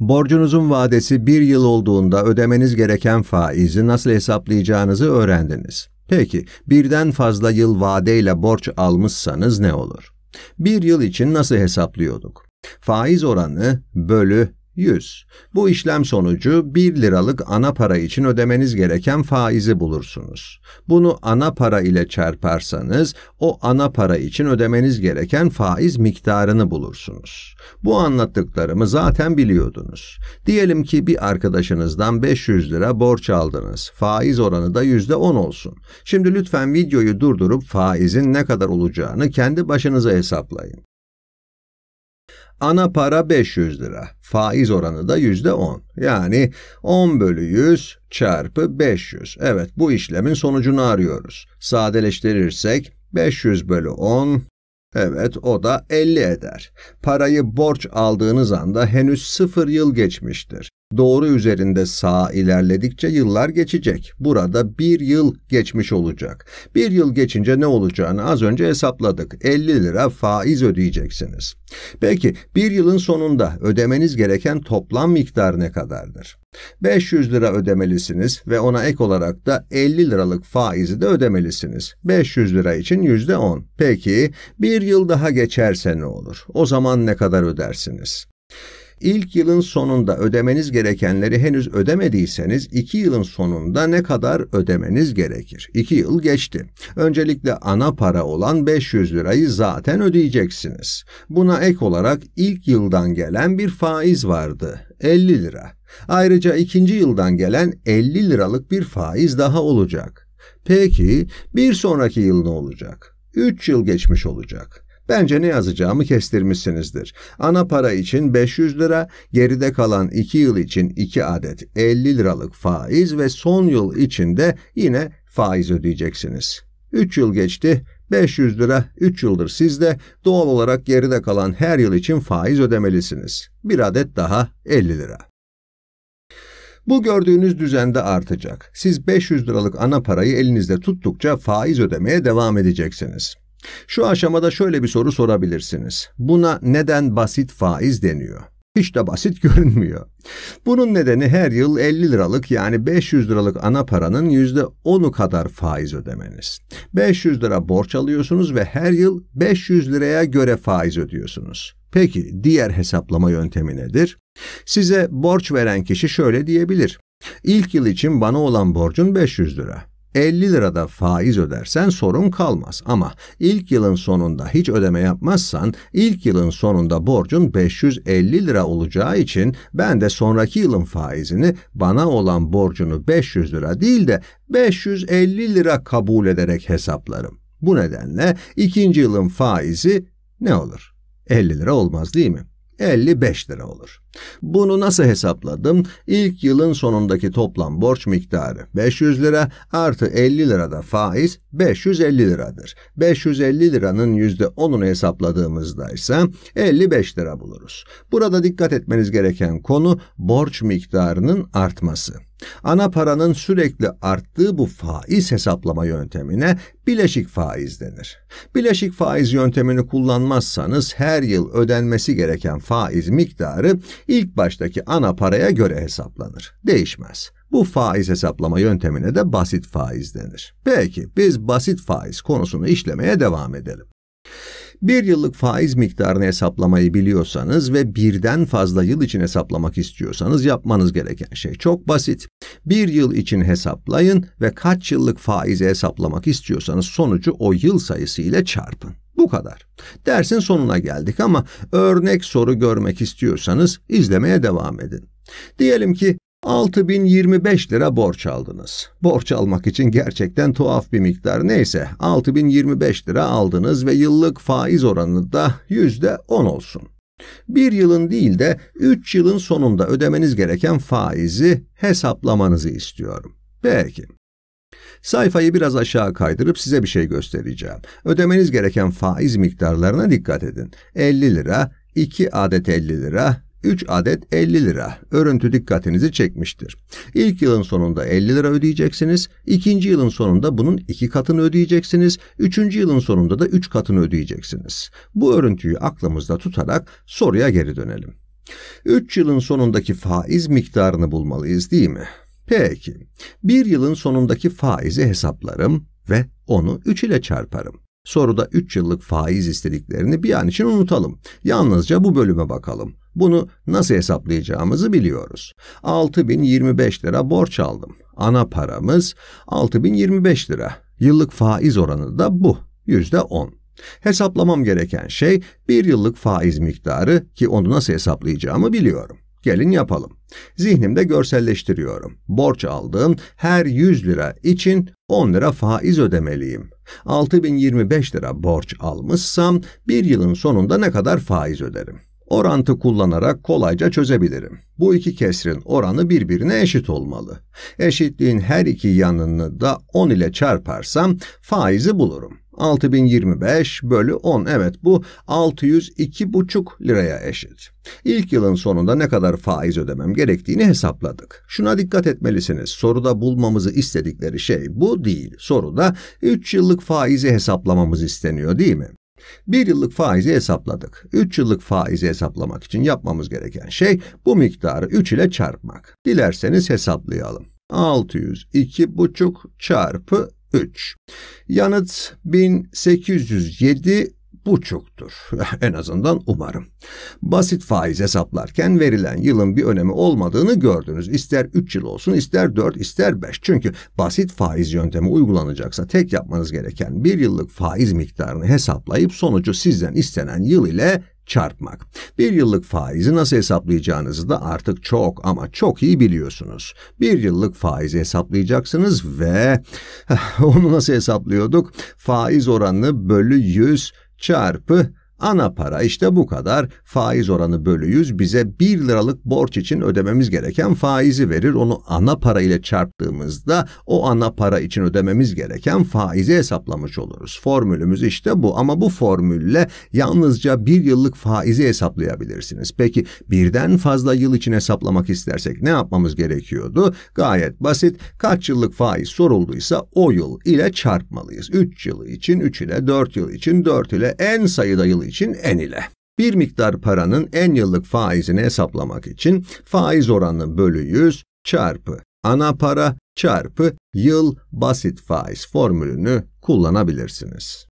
Borcunuzun vadesi bir yıl olduğunda ödemeniz gereken faizi nasıl hesaplayacağınızı öğrendiniz. Peki birden fazla yıl vadeyle borç almışsanız ne olur? Bir yıl için nasıl hesaplıyorduk? Faiz oranı bölü 100. Bu işlem sonucu 1 liralık ana para için ödemeniz gereken faizi bulursunuz. Bunu ana para ile çarparsanız o ana para için ödemeniz gereken faiz miktarını bulursunuz. Bu anlattıklarımı zaten biliyordunuz. Diyelim ki bir arkadaşınızdan 500 lira borç aldınız. Faiz oranı da %10 olsun. Şimdi lütfen videoyu durdurup faizin ne kadar olacağını kendi başınıza hesaplayın. Ana para 500 lira. Faiz oranı da %10. Yani 10 bölü 100 çarpı 500. Evet bu işlemin sonucunu arıyoruz. Sadeleştirirsek 500 bölü 10 Evet, o da 50 eder. Parayı borç aldığınız anda henüz 0 yıl geçmiştir. Doğru üzerinde sağ ilerledikçe yıllar geçecek. Burada bir yıl geçmiş olacak. Bir yıl geçince ne olacağını az önce hesapladık. 50 lira faiz ödeyeceksiniz. Peki bir yılın sonunda ödemeniz gereken toplam miktar ne kadardır? 500 lira ödemelisiniz ve ona ek olarak da 50 liralık faizi de ödemelisiniz. 500 lira için %10. Peki bir yıl daha geçerse ne olur? O zaman ne kadar ödersiniz? İlk yılın sonunda ödemeniz gerekenleri henüz ödemediyseniz 2 yılın sonunda ne kadar ödemeniz gerekir? 2 yıl geçti. Öncelikle ana para olan 500 lirayı zaten ödeyeceksiniz. Buna ek olarak ilk yıldan gelen bir faiz vardı. 50 lira. Ayrıca ikinci yıldan gelen 50 liralık bir faiz daha olacak. Peki bir sonraki yıl ne olacak? 3 yıl geçmiş olacak. Bence ne yazacağımı kestirmişsinizdir. Ana para için 500 lira, geride kalan 2 yıl için 2 adet 50 liralık faiz ve son yıl için de yine faiz ödeyeceksiniz. 3 yıl geçti, 500 lira 3 yıldır sizde, doğal olarak geride kalan her yıl için faiz ödemelisiniz. Bir adet daha 50 lira. Bu gördüğünüz düzende artacak. Siz 500 liralık ana parayı elinizde tuttukça faiz ödemeye devam edeceksiniz. Şu aşamada şöyle bir soru sorabilirsiniz. Buna neden basit faiz deniyor? Hiç de basit görünmüyor. Bunun nedeni her yıl 50 liralık yani 500 liralık ana paranın %10'u kadar faiz ödemeniz. 500 lira borç alıyorsunuz ve her yıl 500 liraya göre faiz ödüyorsunuz. Peki diğer hesaplama yöntemi nedir? Size borç veren kişi şöyle diyebilir. İlk yıl için bana olan borcun 500 lira. 50 lirada faiz ödersen sorun kalmaz ama ilk yılın sonunda hiç ödeme yapmazsan ilk yılın sonunda borcun 550 lira olacağı için ben de sonraki yılın faizini bana olan borcunu 500 lira değil de 550 lira kabul ederek hesaplarım. Bu nedenle ikinci yılın faizi ne olur? 50 lira olmaz değil mi? 55 lira olur. Bunu nasıl hesapladım? İlk yılın sonundaki toplam borç miktarı 500 lira artı 50 lirada faiz 550 liradır. 550 liranın %10'unu hesapladığımızda ise 55 lira buluruz. Burada dikkat etmeniz gereken konu borç miktarının artması. Ana paranın sürekli arttığı bu faiz hesaplama yöntemine bileşik faiz denir. Bileşik faiz yöntemini kullanmazsanız her yıl ödenmesi gereken faiz miktarı ilk baştaki ana paraya göre hesaplanır. Değişmez. Bu faiz hesaplama yöntemine de basit faiz denir. Peki biz basit faiz konusunu işlemeye devam edelim. Bir yıllık faiz miktarını hesaplamayı biliyorsanız ve birden fazla yıl için hesaplamak istiyorsanız yapmanız gereken şey çok basit. Bir yıl için hesaplayın ve kaç yıllık faizi hesaplamak istiyorsanız sonucu o yıl sayısı ile çarpın. Bu kadar. Dersin sonuna geldik ama örnek soru görmek istiyorsanız izlemeye devam edin. Diyelim ki 6025 lira borç aldınız. Borç almak için gerçekten tuhaf bir miktar. Neyse 6025 lira aldınız ve yıllık faiz oranı da %10 olsun. Bir yılın değil de 3 yılın sonunda ödemeniz gereken faizi hesaplamanızı istiyorum. Peki. Sayfayı biraz aşağı kaydırıp size bir şey göstereceğim. Ödemeniz gereken faiz miktarlarına dikkat edin. 50 lira, 2 adet 50 lira, 3 adet 50 lira. Örüntü dikkatinizi çekmiştir. İlk yılın sonunda 50 lira ödeyeceksiniz. ikinci yılın sonunda bunun 2 katını ödeyeceksiniz. Üçüncü yılın sonunda da 3 katını ödeyeceksiniz. Bu örüntüyü aklımızda tutarak soruya geri dönelim. 3 yılın sonundaki faiz miktarını bulmalıyız değil mi? Peki. 1 yılın sonundaki faizi hesaplarım ve onu 3 ile çarparım. Soruda 3 yıllık faiz istediklerini bir an için unutalım. Yalnızca bu bölüme bakalım. Bunu nasıl hesaplayacağımızı biliyoruz. 6025 lira borç aldım. Ana paramız 6025 lira. Yıllık faiz oranı da bu. %10. Hesaplamam gereken şey bir yıllık faiz miktarı ki onu nasıl hesaplayacağımı biliyorum. Gelin yapalım. Zihnimde görselleştiriyorum. Borç aldığım her 100 lira için 10 lira faiz ödemeliyim. 6025 lira borç almışsam bir yılın sonunda ne kadar faiz öderim? Orantı kullanarak kolayca çözebilirim. Bu iki kesrin oranı birbirine eşit olmalı. Eşitliğin her iki yanını da 10 ile çarparsam faizi bulurum. 6025 bölü 10 evet bu 602,5 liraya eşit. İlk yılın sonunda ne kadar faiz ödemem gerektiğini hesapladık. Şuna dikkat etmelisiniz. Soruda bulmamızı istedikleri şey bu değil. Soruda 3 yıllık faizi hesaplamamız isteniyor değil mi? Bir yıllık faizi hesapladık. Üç yıllık faizi hesaplamak için yapmamız gereken şey bu miktarı üç ile çarpmak. Dilerseniz hesaplayalım. 602,5 çarpı 3. Yanıt 1807 buçuktur. en azından umarım. Basit faiz hesaplarken verilen yılın bir önemi olmadığını gördünüz. İster 3 yıl olsun, ister 4, ister 5. Çünkü basit faiz yöntemi uygulanacaksa tek yapmanız gereken bir yıllık faiz miktarını hesaplayıp sonucu sizden istenen yıl ile çarpmak. Bir yıllık faizi nasıl hesaplayacağınızı da artık çok ama çok iyi biliyorsunuz. Bir yıllık faizi hesaplayacaksınız ve onu nasıl hesaplıyorduk? Faiz oranını bölü 100 çarpı Ana para işte bu kadar faiz oranı bölü 100 bize 1 liralık borç için ödememiz gereken faizi verir. Onu ana para ile çarptığımızda o ana para için ödememiz gereken faizi hesaplamış oluruz. Formülümüz işte bu ama bu formülle yalnızca 1 yıllık faizi hesaplayabilirsiniz. Peki birden fazla yıl için hesaplamak istersek ne yapmamız gerekiyordu? Gayet basit kaç yıllık faiz sorulduysa o yıl ile çarpmalıyız. 3 yıl için 3 ile 4 yıl için 4 ile en sayıda yıl yıl için en ile. Bir miktar paranın en yıllık faizini hesaplamak için faiz oranı bölü 100 çarpı ana para çarpı yıl basit faiz formülünü kullanabilirsiniz.